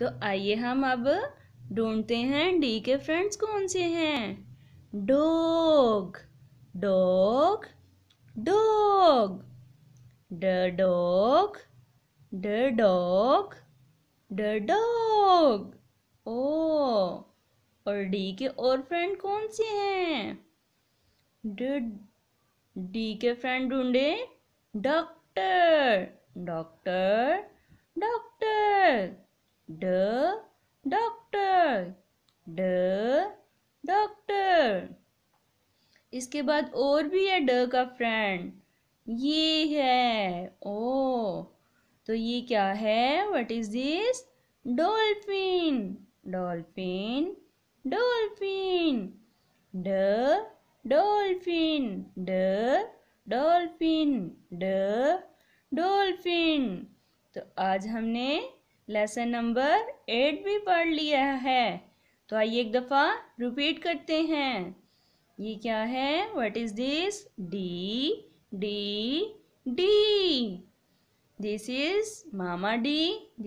तो आइए हम अब ढूंढते हैं डी के फ्रेंड्स कौन से हैं dog dog dog D dog D dog D dog O और डी के और फ्रेंड कौन से हैं डी के फ्रेंड ढूंढे doctor doctor doctor the doctor the doctor इसके बाद और भी है ड का फ्रेंड ये है ओ तो ये क्या है what is this dolphin dolphin dolphin D dolphin D dolphin D dolphin तो आज हमने लेसन नंबर एट भी पढ़ लिया है तो आइए एक दफ़ा रिपीट करते हैं ये क्या है what is this D D D this is mama D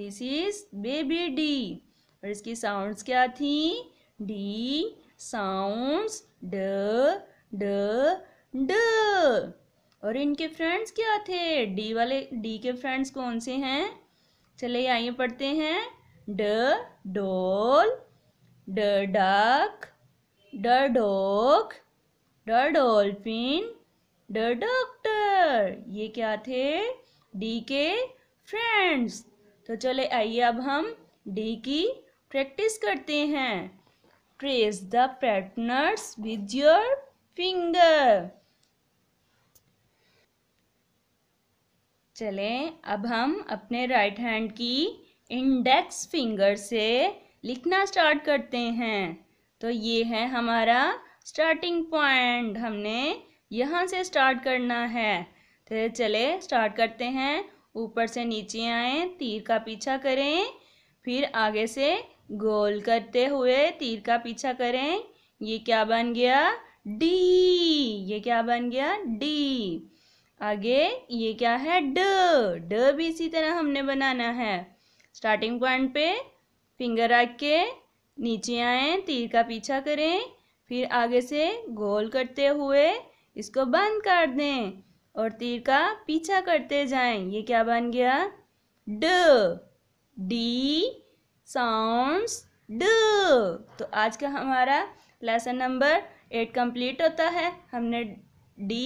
this is baby D और इसकी साउंड्स क्या थी डी साउंड्स ड ड ड और इनके फ्रेंड्स क्या थे डी वाले डी के फ्रेंड्स कौन से हैं चले आइए पढ़ते हैं ड डोल ड डक ड डोक ड डोल्फिन ड डॉक्टर ये क्या थे डी के फ्रेंड्स तो चले आइए अब हम डी की प्रैक्टिस करते हैं trace the patterns with your finger चलें अब हम अपने राइट हैंड की इंडेक्स फिंगर से लिखना स्टार्ट करते हैं तो ये है हमारा स्टार्टिंग पॉइंट हमने यहाँ से स्टार्ट करना है तो चले स्टार्ट करते हैं ऊपर से नीचे आए तीर का पीछा करें फिर आगे से गोल करते हुए तीर का पीछा करें ये क्या बन गया डी ये क्या बन गया डी आगे ये क्या है ड ड भी इसी तरह हमने बनाना है स्टार्टिंग पॉइंट पे फिंगर रख के नीचे आए तीर का पीछा करें फिर आगे से गोल करते हुए इसको बंद कर दें और तीर का पीछा करते जाएं ये क्या बन गया ड डी साउंड्स ड तो आज का हमारा लेसन नंबर एट कंप्लीट होता है हमने डी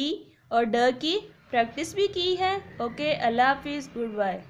और ड की प्रैक्टिस भी की है ओके अल्लाह हाफिज़ गुड बाय